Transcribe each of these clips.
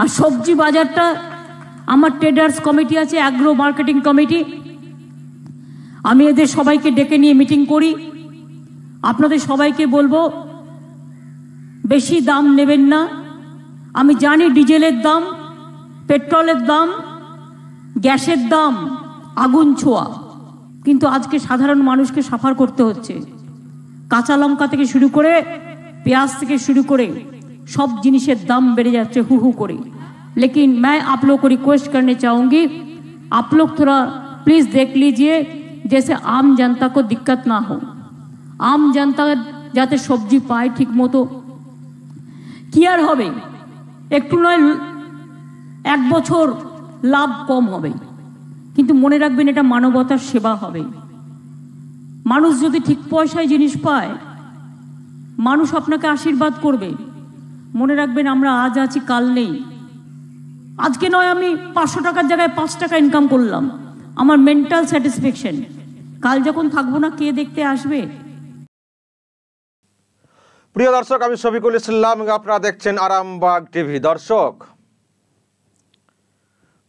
আর সবজি বাজারটা আমার ট্রেডার্স কমিটি আছে অ্যাগ্রো মার্কেটিং কমিটি আমি এদের সবাইকে ডেকে নিয়ে মিটিং করি আপনাদের সবাইকে বলবো বেশি দাম নেবেন না আমি জানি ডিজেলের দাম পেট্রোলের দাম গ্যাসের দাম আগুন ছোঁয়া কিন্তু আজকে সাধারণ মানুষকে সাফার করতে হচ্ছে কাঁচা লঙ্কা থেকে শুরু করে পেঁয়াজ থেকে শুরু করে সব জিনিসের দাম বেড়ে যাচ্ছে হু হু করে লেকিন मैं आप लोग को रिक्वेस्ट करने चाहूँगी आप लोग थोड़ा प्लीज़ আম लीजिए जैसे आम जनता को दिक्कत ना যাতে সবজি পায় ঠিক মতো কি আর হবে একটু নয় এক বছর লাভ কম হবে কিন্তু মনে রাখবেন এটা মানবতার সেবা হবে মানুষ যদি ঠিক পয়সায় জিনিস পায় মানুষ আপনাকে আশীর্বাদ করবে মনে রাখবেন আমরা আজ আছি কাল নেই আজকে নয় আমি পাঁচশো টাকার জায়গায় পাঁচ টাকা ইনকাম করলাম আমার মেন্টাল স্যাটিসফ্যাকশন কাল যখন থাকবো না কে দেখতে আসবে প্রিয় দর্শক আমি শফিকুল ইসলাম আপনারা দেখছেন আরামবাগ টিভি দর্শক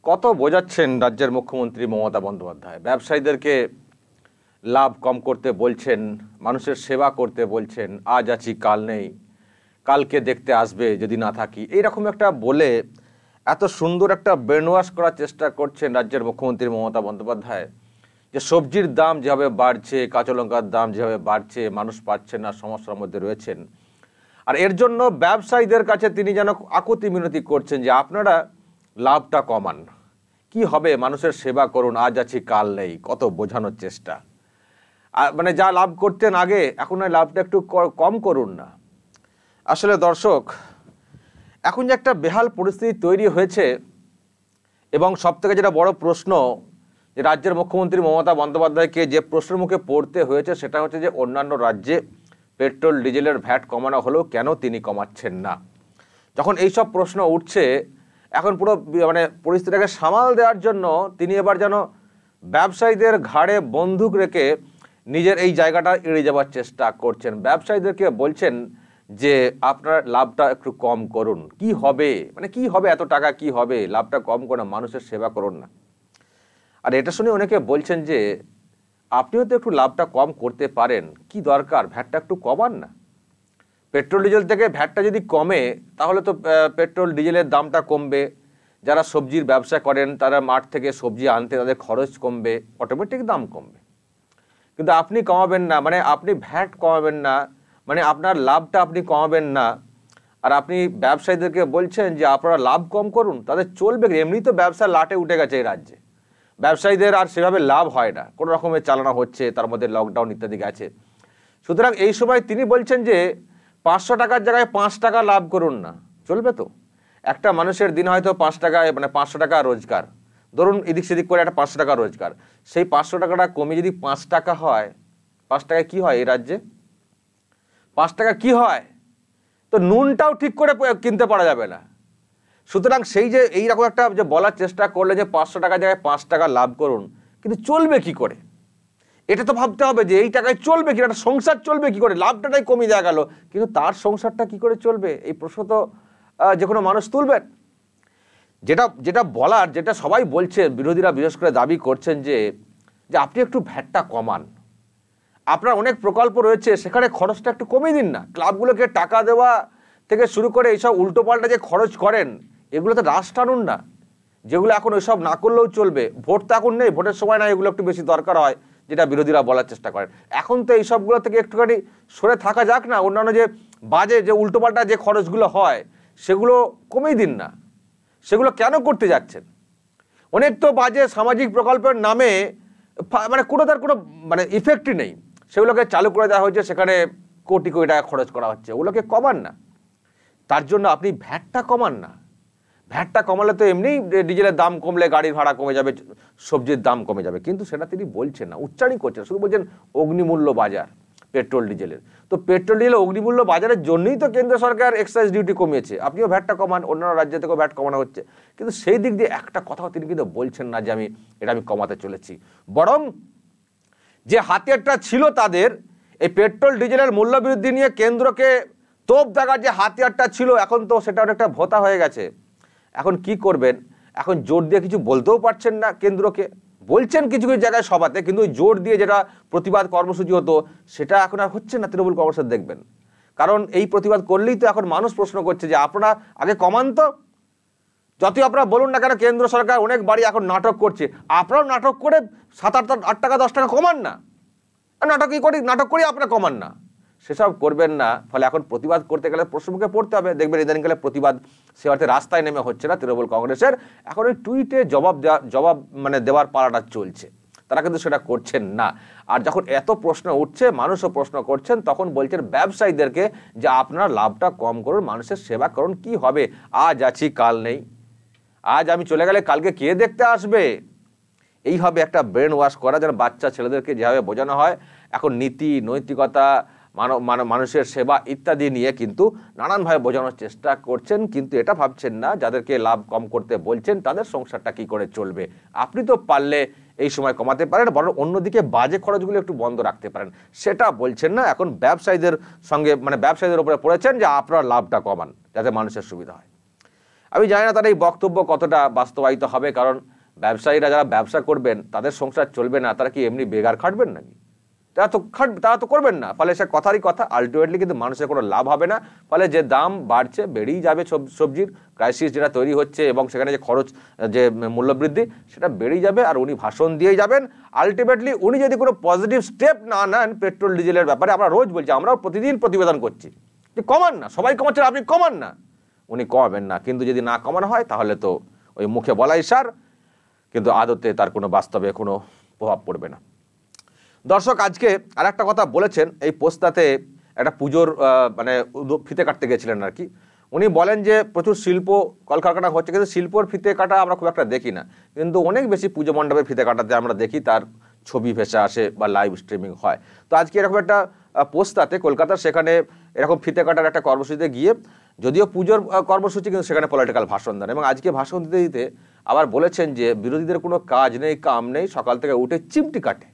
কত বোঝাচ্ছেন রাজ্যের মুখ্যমন্ত্রী মমতা বন্দ্যোপাধ্যায় ব্যবসায়ীদেরকে লাভ কম করতে বলছেন মানুষের সেবা করতে বলছেন আজ আছি কাল নেই কালকে দেখতে আসবে যদি না থাকি এইরকম একটা বলে এত সুন্দর একটা ব্রেনওয়াশ করার চেষ্টা করছেন রাজ্যের মুখ্যমন্ত্রী মমতা বন্দ্যোপাধ্যায় যে সবজির দাম যেভাবে বাড়ছে কাঁচা লঙ্কার দাম যেভাবে বাড়ছে মানুষ পাচ্ছে না সমস্যার মধ্যে রয়েছেন আর এর জন্য ব্যবসায়ীদের কাছে তিনি যেন আকুতি মিনতি করছেন যে আপনারা লাভটা কমান কি হবে মানুষের সেবা করুন আজ আছি কাল নেই কত বোঝানোর চেষ্টা মানে যা লাভ করতেন আগে এখন লাভটা একটু কম করুন না আসলে দর্শক এখন যে একটা বেহাল পরিস্থিতি তৈরি হয়েছে এবং সবথেকে যেটা বড় প্রশ্ন যে রাজ্যের মুখ্যমন্ত্রী মমতা বন্দ্যোপাধ্যায়কে যে প্রশ্নের মুখে পড়তে হয়েছে সেটা হচ্ছে যে অন্যান্য রাজ্যে পেট্রোল ডিজেলের ভ্যাট কমানো হলেও কেন তিনি কমাচ্ছেন না যখন এই সব প্রশ্ন উঠছে এখন পুরো মানে পরিস্থিতিটাকে সামাল দেওয়ার জন্য তিনি এবার যেন ব্যবসায়ীদের ঘাড়ে বন্দুক রেখে নিজের এই জায়গাটা এড়িয়ে যাওয়ার চেষ্টা করছেন ব্যবসায়ীদেরকে বলছেন যে আপনার লাভটা একটু কম করুন কি হবে মানে কি হবে এত টাকা কি হবে লাভটা কম করুন মানুষের সেবা করুন না আর এটা শুনে অনেকে বলছেন যে আপনিও তো একটু লাভটা কম করতে পারেন কি দরকার ভ্যাটটা একটু কমান না পেট্রোল ডিজেল থেকে ভ্যাটটা যদি কমে তাহলে তো পেট্রোল ডিজেলের দামটা কমবে যারা সবজির ব্যবসা করেন তারা মাঠ থেকে সবজি আনতে তাদের খরচ কমবে অটোমেটিক দাম কমবে কিন্তু আপনি কমাবেন না মানে আপনি ভ্যাট কমাবেন না মানে আপনার লাভটা আপনি কমাবেন না আর আপনি ব্যবসায়ীদেরকে বলছেন যে আপনারা লাভ কম করুন তাদের চলবে এমনি তো ব্যবসা লাটে উঠে গেছে এই রাজ্যে ব্যবসায়ীদের আর সেভাবে লাভ হয় না কোনো রকমের চালানো হচ্ছে তার মধ্যে লকডাউন ইত্যাদি গেছে সুতরাং এই সময় তিনি বলছেন যে পাঁচশো টাকার জায়গায় পাঁচ টাকা লাভ করুন না চলবে তো একটা মানুষের দিন হয়তো পাঁচ টাকায় মানে পাঁচশো টাকা রোজগার ধরুন এদিক সেদিক করে একটা পাঁচশো টাকা রোজগার সেই পাঁচশো টাকাটা কমে যদি পাঁচ টাকা হয় পাঁচ টাকায় কী হয় এই রাজ্যে পাঁচ টাকা কি হয় তো নুনটাও ঠিক করে কিনতে পারা যাবে না সুতরাং সেই যে এইরকম একটা যে বলার চেষ্টা করলে যে পাঁচশো টাকা জায়গায় পাঁচ টাকা লাভ করুন কিন্তু চলবে কি করে এটা তো ভাবতে হবে যে এই টাকায় চলবে কি একটা সংসার চলবে কি করে লাভটাটাই কমে দেওয়া গেল কিন্তু তার সংসারটা কি করে চলবে এই প্রশ্ন তো যে কোনো মানুষ তুলবেন যেটা যেটা বলার যেটা সবাই বলছে বিরোধীরা বিশেষ করে দাবি করছেন যে যে আপনি একটু ভ্যাটটা কমান আপনার অনেক প্রকল্প রয়েছে সেখানে খরচটা একটু কমিয়ে দিন না ক্লাবগুলোকে টাকা দেওয়া থেকে শুরু করে এইসব উল্টোপাল্টা যে খরচ করেন এগুলো তো রাস টানুন না যেগুলো এখন ওইসব না করলেও চলবে ভোট তো এখন নেই ভোটের সময় না এগুলো একটু বেশি দরকার হয় যেটা বিরোধীরা বলার চেষ্টা করেন এখন তো এইসবগুলো থেকে একটুখানি সরে থাকা যাক না অন্যান্য যে বাজে যে উল্টোপাল্টা যে খরচগুলো হয় সেগুলো কমেই দিন না সেগুলো কেন করতে যাচ্ছেন অনেক তো বাজে সামাজিক প্রকল্পের নামে মানে কোনো তার কোনো মানে ইফেক্টই নেই সেগুলোকে চালু করে দেওয়া হয়েছে সেখানে কোটি কোটি টাকা খরচ করা হচ্ছে ওগুলোকে কমান না তার জন্য আপনি ভ্যাটটা কমান না ভ্যাটটা কমালে তো এমনিই ডিজেলের দাম কমলে গাড়ির ভাড়া কমে যাবে সবজির দাম কমে যাবে কিন্তু সেটা তিনি বলছেন না উচ্চারণই করছেন শুধু বলছেন অগ্নিমূল্য বাজার পেট্রোল ডিজেলের তো পেট্রোল ডিজেল অগ্নিমূল্য বাজারের জন্যই তো কেন্দ্র সরকার এক্সাইজ ডিউটি কমিয়েছে আপনিও ভ্যাটটা কমান অন্যান্য রাজ্য থেকেও ভ্যাট কমানো হচ্ছে কিন্তু সেই দিক দিয়ে একটা কথাও তিনি কিন্তু বলছেন না যে আমি এটা আমি কমাতে চলেছি বরং যে হাতিয়ারটা ছিল তাদের এই পেট্রোল ডিজেলের মূল্যবৃদ্ধি নিয়ে কেন্দ্রকে তোপ দেখার যে হাতিয়ারটা ছিল এখন তো সেটা অনেকটা ভোতা হয়ে গেছে এখন কি করবেন এখন জোর দিয়ে কিছু বলতেও পারছেন না কেন্দ্রকে বলছেন কিছু কিছু জায়গায় সভাতে কিন্তু জোর দিয়ে যেটা প্রতিবাদ কর্মসূচি হতো সেটা এখন আর হচ্ছে না তৃণমূল কংগ্রেসের দেখবেন কারণ এই প্রতিবাদ করলেই তো এখন মানুষ প্রশ্ন করছে যে আপনারা আগে কমান তো যতই আপনারা বলুন না কেন কেন্দ্র সরকার অনেক বাড়ি এখন নাটক করছে আপনারাও নাটক করে সাত আট আট টাকা দশ টাকা কমান না নাটকই করি নাটক করি আপনারা কমান না সেসব করবেন না ফলে এখন প্রতিবাদ করতে গেলে প্রশ্নমুখে পড়তে হবে দেখবেন ইদানিংকালে প্রতিবাদ সে অর্থে রাস্তায় নেমে হচ্ছে না তৃণমূল কংগ্রেসের এখন ওই টুইটে জবাব দেওয়া জবাব মানে দেওয়ার পালাটা চলছে তারা কিন্তু সেটা করছেন না আর যখন এত প্রশ্ন উঠছে মানুষও প্রশ্ন করছেন তখন বলছেন ব্যবসায়ীদেরকে যে আপনারা লাভটা কম করুন মানুষের সেবা করুন কি হবে আজ আছি কাল নেই আজ আমি চলে গেলে কালকে কে দেখতে আসবে এইভাবে একটা ব্রেন ওয়াশ করা যেন বাচ্চা ছেলেদেরকে যেভাবে বোঝানো হয় এখন নীতি নৈতিকতা মানব মানুষের সেবা ইত্যাদি নিয়ে কিন্তু নানানভাবে বোঝানোর চেষ্টা করছেন কিন্তু এটা ভাবছেন না যাদেরকে লাভ কম করতে বলছেন তাদের সংসারটা কি করে চলবে আপনি তো পারলে এই সময় কমাতে পারেন বরং অন্যদিকে বাজে খরচগুলো একটু বন্ধ রাখতে পারেন সেটা বলছেন না এখন ব্যবসায়ীদের সঙ্গে মানে ব্যবসায়ীদের উপরে পড়েছেন যে আপনারা লাভটা কমান যাতে মানুষের সুবিধা হয় আমি জানি না তার এই বক্তব্য কতটা বাস্তবায়িত হবে কারণ ব্যবসায়ীরা যারা ব্যবসা করবেন তাদের সংসার চলবে না তারা কি এমনি বেগার খাটবেন নাকি তারা তো খাট তারা তো করবেন না ফলে সে কথারই কথা আলটিমেটলি কিন্তু মানুষের কোনো লাভ হবে না ফলে যে দাম বাড়ছে বেড়েই যাবে সবজির ক্রাইসিস যেটা তৈরি হচ্ছে এবং সেখানে যে খরচ যে মূল্যবৃদ্ধি সেটা বেড়েই যাবে আর উনি ভাষণ দিয়ে যাবেন আলটিমেটলি উনি যদি কোনো পজিটিভ স্টেপ না নেন পেট্রোল ডিজেলের ব্যাপারে আমরা রোজ বলছি আমরাও প্রতিদিন প্রতিবেদন করছি কমান না সবাই কমাচ্ছেন আপনি কমান না উনি কমাবেন না কিন্তু যদি না কমানো হয় তাহলে তো ওই মুখে বলাই সার কিন্তু আদতে তার কোনো বাস্তবে কোনো প্রভাব পড়বে না দর্শক আজকে আর একটা কথা বলেছেন এই পোস্তাতে একটা পুজোর মানে ফিতে কাটতে গেছিলেন আর কি উনি বলেন যে প্রচুর শিল্প কলকারখানা হচ্ছে কিন্তু শিল্পর ফিতে কাটা আমরা খুব একটা দেখি না কিন্তু অনেক বেশি পুজো মণ্ডপের ফিতে কাটাতে আমরা দেখি তার ছবি ভেসে আসে বা লাইভ স্ট্রিমিং হয় তো আজকে এরকম একটা পোস্তাতে কলকাতার সেখানে এরকম ফিতে কাটার একটা কর্মসূচিতে গিয়ে যদিও পুজোর কর্মসূচি কিন্তু সেখানে পলিটিক্যাল ভাষণ দেন এবং আজকে ভাষণ দিতে দিতে আবার বলেছেন যে বিরোধীদের কোনো কাজ নেই কাম নেই সকাল থেকে উঠে চিমটি কাটে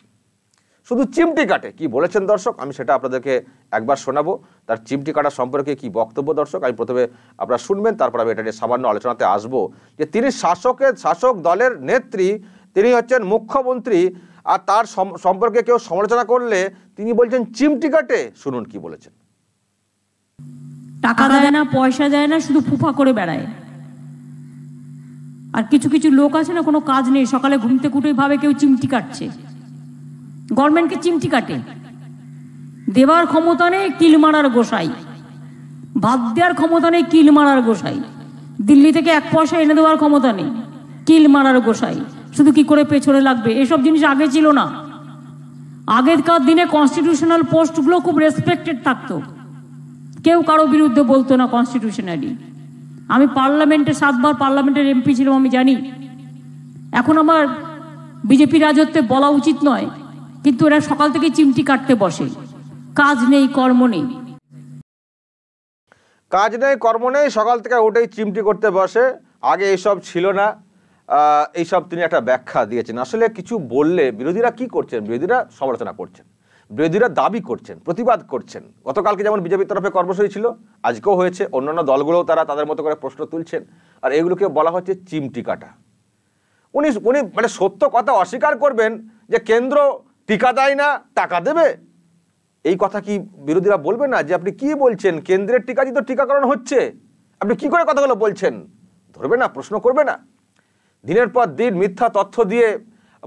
শুধু চিমটি কাটে কি বলেছেন দর্শক আমি সেটা আপনাদেরকে একবার শোনাবো তার চিমটি কাটা সম্পর্কে কি বক্তব্য দর্শক আমি প্রথমে আপনারা শুনবেন তারপর আমি এটা নিয়ে সামান্য আলোচনাতে আসবো যে তিনি শাসকের শাসক দলের নেত্রী তিনি হচ্ছেন মুখ্যমন্ত্রী আর তার সম্পর্কে কেউ সমালোচনা করলে তিনি বলছেন চিমটি কাটে শুনুন কি বলেছেন টাকা দেয় না পয়সা দেয় না শুধু ফুফা করে বেড়ায় আর কিছু কিছু লোক আছে না কোনো কাজ নেই সকালে ঘুমতে কুটে ভাবে কেউ চিমটি কাটছে গভর্নমেন্টকে চিমটি কাটে দেবার ক্ষমতা নেই কিল মারার গোসাই ভাত দেওয়ার ক্ষমতা নেই কিল মারার গোসাই দিল্লি থেকে এক পয়সা এনে দেওয়ার ক্ষমতা নেই কিল মারার গোসাই শুধু কি করে পেছনে লাগবে এসব জিনিস আগে ছিল না আগেরকার দিনে কনস্টিটিউশনাল পোস্টগুলো খুব রেসপেক্টেড থাকতো কেউ কারো বিরুদ্ধে বলতো না কনস্টিটিউশনালি আমি পার্লামেন্টে সাতবার পার্লামেন্টের এমপি ছিলাম আমি জানি এখন আমার বিজেপি রাজত্বে বলা উচিত নয় কিন্তু এরা সকাল থেকে চিমটি কাটতে বসে কাজ নেই কর্ম নেই কাজ নেই কর্ম নেই সকাল থেকে উঠেই চিমটি করতে বসে আগে এসব ছিল না এইসব তিনি একটা ব্যাখ্যা দিয়েছেন আসলে কিছু বললে বিরোধীরা কি করছেন বিরোধীরা সমালোচনা করছেন বিরোধীরা দাবি করছেন প্রতিবাদ করছেন গতকালকে যেমন বিজেপির তরফে কর্মসূচি ছিল আজকেও হয়েছে অন্যান্য দলগুলোও তারা তাদের মতো করে প্রশ্ন তুলছেন আর এগুলোকে বলা হচ্ছে চিমটি কাটা উনি উনি মানে সত্য কথা অস্বীকার করবেন যে কেন্দ্র টিকা দেয় না টাকা দেবে এই কথা কি বিরোধীরা বলবে না যে আপনি কি বলছেন কেন্দ্রের টিকা তো টিকাকরণ হচ্ছে আপনি কি করে কথাগুলো বলছেন ধরবে না প্রশ্ন করবে না দিনের পর দিন মিথ্যা তথ্য দিয়ে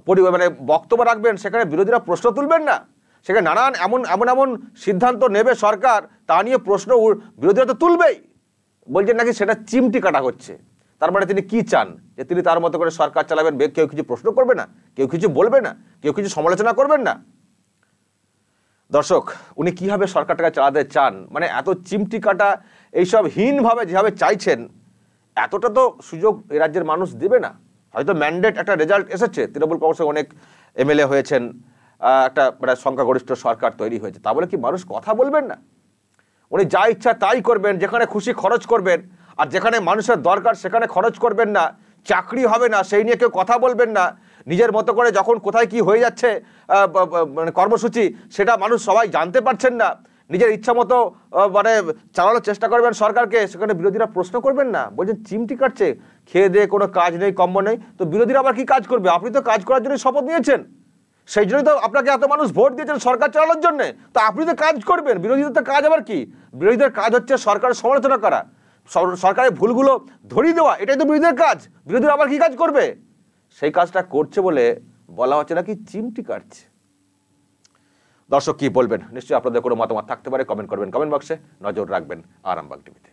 পরি মানে বক্তব্য রাখবেন সেখানে বিরোধীরা প্রশ্ন তুলবেন না সেখানে নানান এমন এমন এমন সিদ্ধান্ত নেবে সরকার তা নিয়ে প্রশ্ন বিরোধীরা তো তুলবেই বলছেন নাকি সেটা চিমটি কাটা হচ্ছে তার মানে তিনি কি চান যে তিনি তার মতো করে সরকার চালাবেন কেউ কিছু প্রশ্ন করবে না কেউ কিছু বলবে না কেউ কিছু সমালোচনা করবেন না দর্শক উনি কীভাবে সরকারটাকে চালাতে চান মানে এত চিমটি কাটা এইসব হীনভাবে যেভাবে চাইছেন এতটা তো সুযোগ এ রাজ্যের মানুষ দেবে না হয়তো ম্যান্ডেট একটা রেজাল্ট এসেছে তৃণমূল কংগ্রেসে অনেক এমএলএ হয়েছেন একটা মানে সংখ্যাগরিষ্ঠ সরকার তৈরি হয়েছে তা বলে কি মানুষ কথা বলবেন না উনি যা ইচ্ছা তাই করবেন যেখানে খুশি খরচ করবেন আর যেখানে মানুষের দরকার সেখানে খরচ করবেন না চাকরি হবে না সেই নিয়ে কেউ কথা বলবেন না নিজের মতো করে যখন কোথায় কি হয়ে যাচ্ছে মানে কর্মসূচি সেটা মানুষ সবাই জানতে পারছেন না নিজের ইচ্ছামতো মানে চালানোর চেষ্টা করবেন সরকারকে সেখানে বিরোধীরা প্রশ্ন করবেন না বলছেন চিমটি কাটছে খেয়ে দিয়ে কোনো কাজ নেই কম্ব নেই তো বিরোধীরা আবার কি কাজ করবে আপনি তো কাজ করার জন্য শপথ নিয়েছেন সেই জন্যই তো আপনাকে এত মানুষ ভোট দিয়েছেন সরকার চালানোর জন্য তো আপনি তো কাজ করবেন বিরোধীদের তো কাজ আবার কি বিরোধীদের কাজ হচ্ছে সরকারের সমালোচনা করা সরকারের ভুলগুলো ধরিয়ে দেওয়া এটাই তো বিরোধীদের কাজ বিরোধীরা আবার কি কাজ করবে সেই কাজটা করছে বলে বলা হচ্ছে নাকি চিমটি কাটছে দর্শক কি বলবেন নিশ্চয়ই আপনাদের কোনো মতামত থাকতে পারে কমেন্ট করবেন কমেন্ট বক্সে নজর রাখবেন আরামবাগ টিভিতে